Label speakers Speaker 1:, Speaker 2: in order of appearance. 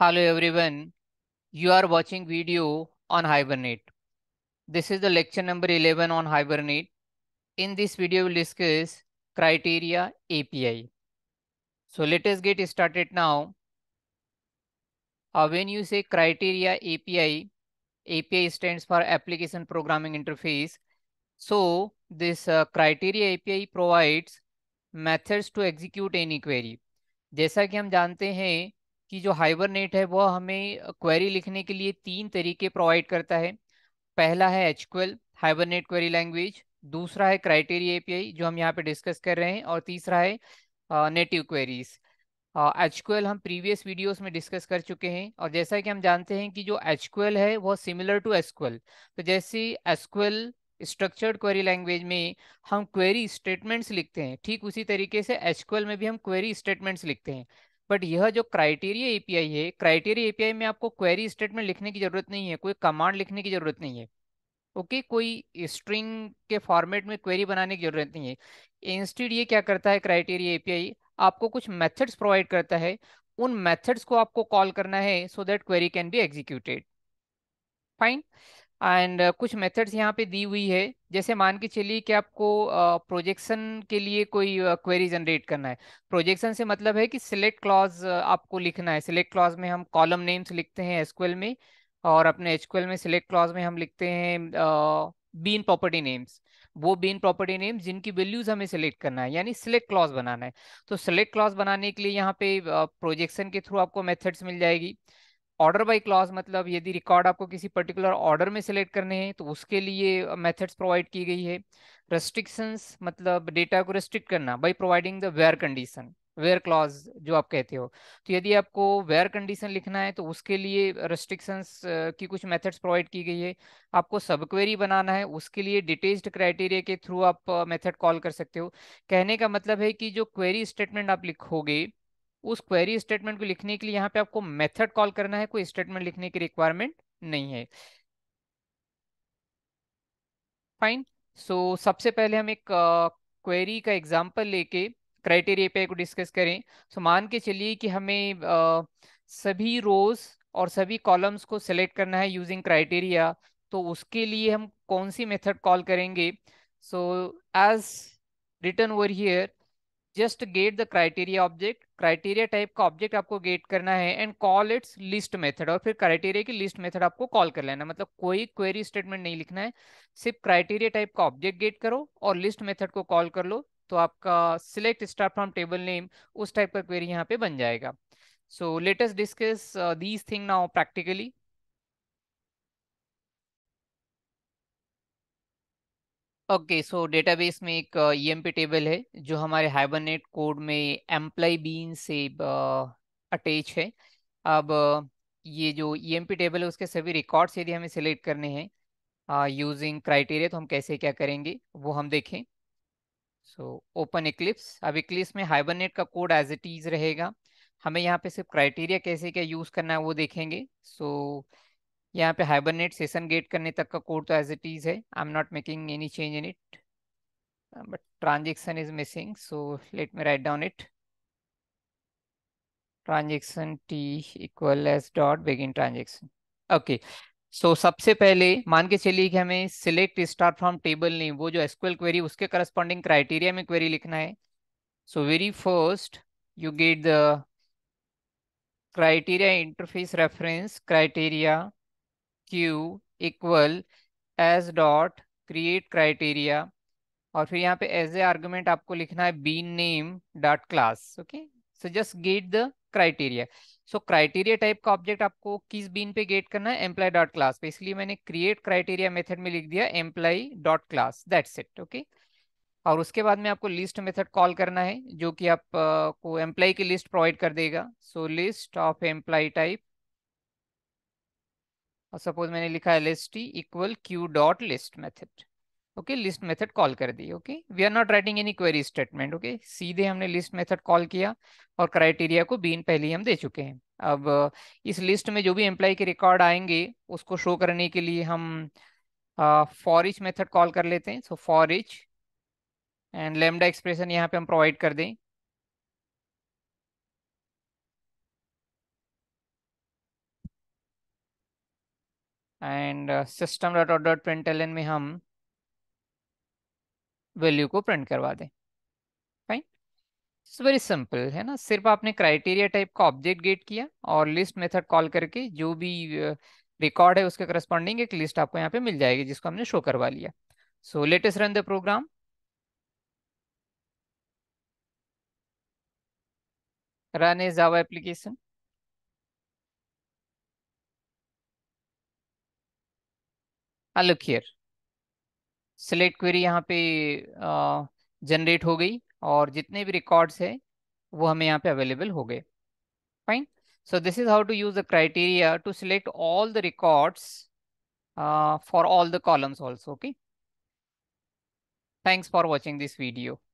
Speaker 1: Hello everyone. You are watching video on Hibernate. This is the lecture number 11 on Hibernate. In this video, we'll discuss criteria API. So let us get started now. Uh, when you say criteria API, API stands for Application Programming Interface. So this uh, criteria API provides methods to execute any query. जैसा कि हम जानते हैं कि जो hibernate है वह हमें क्वेरी लिखने के लिए तीन तरीके प्रोवाइड करता है पहला है एच हाइबरनेट क्वेरी लैंग्वेज दूसरा है क्राइटेरिया एपीआई जो हम यहाँ पे डिस्कस कर रहे हैं और तीसरा है नेटिव क्वेरीज एच हम प्रीवियस वीडियोस में डिस्कस कर चुके हैं और जैसा कि हम जानते हैं कि जो एच है वह सिमिलर टू एस तो जैसे एस स्ट्रक्चर्ड क्वेरी लैंग्वेज में हम क्वेरी स्टेटमेंट्स लिखते हैं ठीक उसी तरीके से एच में भी हम क्वेरी स्टेटमेंट्स लिखते हैं बट यह जो क्राइटेरिया एपीआई है क्राइटेरिया एपीआई में आपको क्वेरी स्टेटमेंट लिखने की जरूरत नहीं है कोई कमांड लिखने की जरूरत नहीं है ओके okay, कोई स्ट्रिंग के फॉर्मेट में क्वेरी बनाने की जरूरत नहीं है इंस्टीड ये क्या करता है क्राइटेरिया एपीआई आपको कुछ मेथड्स प्रोवाइड करता है उन मेथड्स को आपको कॉल करना है so that query can be executed fine and uh, कुछ मेथड्स यहाँ पे दी हुई है जैसे मान के चलिए कि आपको प्रोजेक्शन uh, के लिए कोई क्वेरी uh, जनरेट करना है प्रोजेक्शन से मतलब है कि सिलेक्ट क्लॉज uh, आपको लिखना है सिलेक्ट क्लॉज में हम कॉलम नेम्स लिखते हैं एसक्ल में और अपने एचक्यूएल में सिलेक्ट क्लॉज में हम लिखते हैं बीन प्रॉपर्टी नेम्स वो बीन प्रॉपर्टी नेम जिनकी वैल्यूज हमें सिलेक्ट करना है यानी सिलेक्ट क्लॉज बनाना है तो सिलेक्ट क्लॉज बनाने के लिए यहाँ पे प्रोजेक्शन uh, के थ्रू आपको मेथड्स मिल जाएगी ऑर्डर बाई क्लॉज मतलब यदि रिकॉर्ड आपको किसी पर्टिकुलर ऑर्डर में सेलेक्ट करने हैं तो उसके लिए मेथड्स uh, प्रोवाइड की गई है रेस्ट्रिक्शंस मतलब डेटा को रेस्ट्रिक्ट करना by providing the where condition where clause जो आप कहते हो तो यदि आपको वेयर कंडीशन लिखना है तो उसके लिए रेस्ट्रिक्शंस uh, की कुछ मेथड्स प्रोवाइड की गई है आपको सब क्वेरी बनाना है उसके लिए डिटेल्ड क्राइटेरिया के थ्रू आप मेथड uh, कॉल कर सकते हो कहने का मतलब है कि जो क्वेरी स्टेटमेंट आप लिखोगे उस क्वेरी स्टेटमेंट को लिखने के लिए यहाँ पे आपको मेथड कॉल करना है कोई स्टेटमेंट लिखने की रिक्वायरमेंट नहीं है फाइन सो so, सबसे पहले हम एक क्वेरी uh, का एग्जाम्पल लेके क्राइटेरिया पे को डिस्कस करें सो so, मान के चलिए कि हमें uh, सभी रोज और सभी कॉलम्स को सिलेक्ट करना है यूजिंग क्राइटेरिया तो उसके लिए हम कौन सी मेथड कॉल करेंगे so as return over here just get the criteria object criteria type का ऑब्जेक्ट आपको गेट करना है and call its list method और फिर क्राइटेरिया की लिस्ट मेथड आपको कॉल कर लेना मतलब कोई क्वेरी स्टेटमेंट नहीं लिखना है सिर्फ क्राइटेरिया टाइप का ऑब्जेक्ट गेट करो और लिस्ट मेथड को कॉल कर लो तो आपका select star from table name उस टाइप का क्वेरी यहाँ पे बन जाएगा so let's just discuss these thing now practically okay so database में एक ईएमपी e टेबल है जो हमारे हाइबरनेट कोड में एम्प्लॉय बीन से अटैच है अब ये जो ईएमपी e टेबल है उसके सभी रिकॉर्ड्स यदि हमें सेलेक्ट करने हैं यूजिंग क्राइटेरिया तो हम कैसे क्या करेंगे वो हम देखें सो ओपन इक्लिप्स अब इक्लिप्स में हाइबरनेट का कोड एज इट इज रहेगा हमें यहाँ पे सिर्फ क्राइटेरिया कैसे क्या यूज़ करना है वो देखेंगे सो so, यहाँ पे हाइबरनेट सेशन गेट करने तक का कोड तो एज इट इज है I am not making any change in it but transaction is missing so let me write down it transaction T equal S dot begin transaction okay so सबसे पहले मान के चलिए कि हमें select star from table नहीं वो जो एसक्ल क्वेरी उसके करस्पॉन्डिंग क्राइटेरिया में क्वेरी लिखना है so very first you get the criteria interface reference criteria Q equal S dot create criteria और फिर यहाँ पे एज ए आर्गूमेंट आपको लिखना है B name dot class okay so just get the criteria so criteria type का object आपको किस बीन पे गेट करना है एम्प्लाई डॉट क्लास पे इसलिए मैंने क्रिएट क्राइटेरिया मेथड में लिख दिया employee dot class that's it okay और उसके बाद में आपको लिस्ट मेथड कॉल करना है जो कि आपको एम्प्लाई की लिस्ट प्रोवाइड कर देगा so list of employee type और सपोज मैंने लिखा है S T equal Q dot list method okay list method call कर दी okay we are not writing any query statement okay सीधे हमने लिस्ट मेथड कॉल किया और क्राइटेरिया को बीन पहले ही हम दे चुके हैं अब uh, इस लिस्ट में जो भी एम्प्लॉय के रिकॉर्ड आएंगे उसको शो करने के लिए हम फॉर इच मेथड कॉल कर लेते हैं so for each and lambda expression यहाँ पे हम प्रोवाइड कर दें and system dot out dot println में हम वैल्यू को प्रिंट करवा दें फाइन इट्स वेरी सिंपल है ना सिर्फ आपने क्राइटेरिया टाइप का ऑब्जेक्ट गेट किया और लिस्ट मेथड कॉल करके जो भी रिकॉर्ड uh, है उसके करस्पॉन्डिंग एक लिस्ट आपको यहाँ पे मिल जाएगी जिसको हमने शो करवा लिया so let's just run the program run is our application आ लुक हियर सिलेक्ट क्वेरी यहाँ पे जनरेट हो गई और जितने भी रिकॉर्ड्स है वो हमें यहाँ पे अवेलेबल हो गए fine so this is how to use the criteria to select all the records for all the columns also okay thanks for watching this video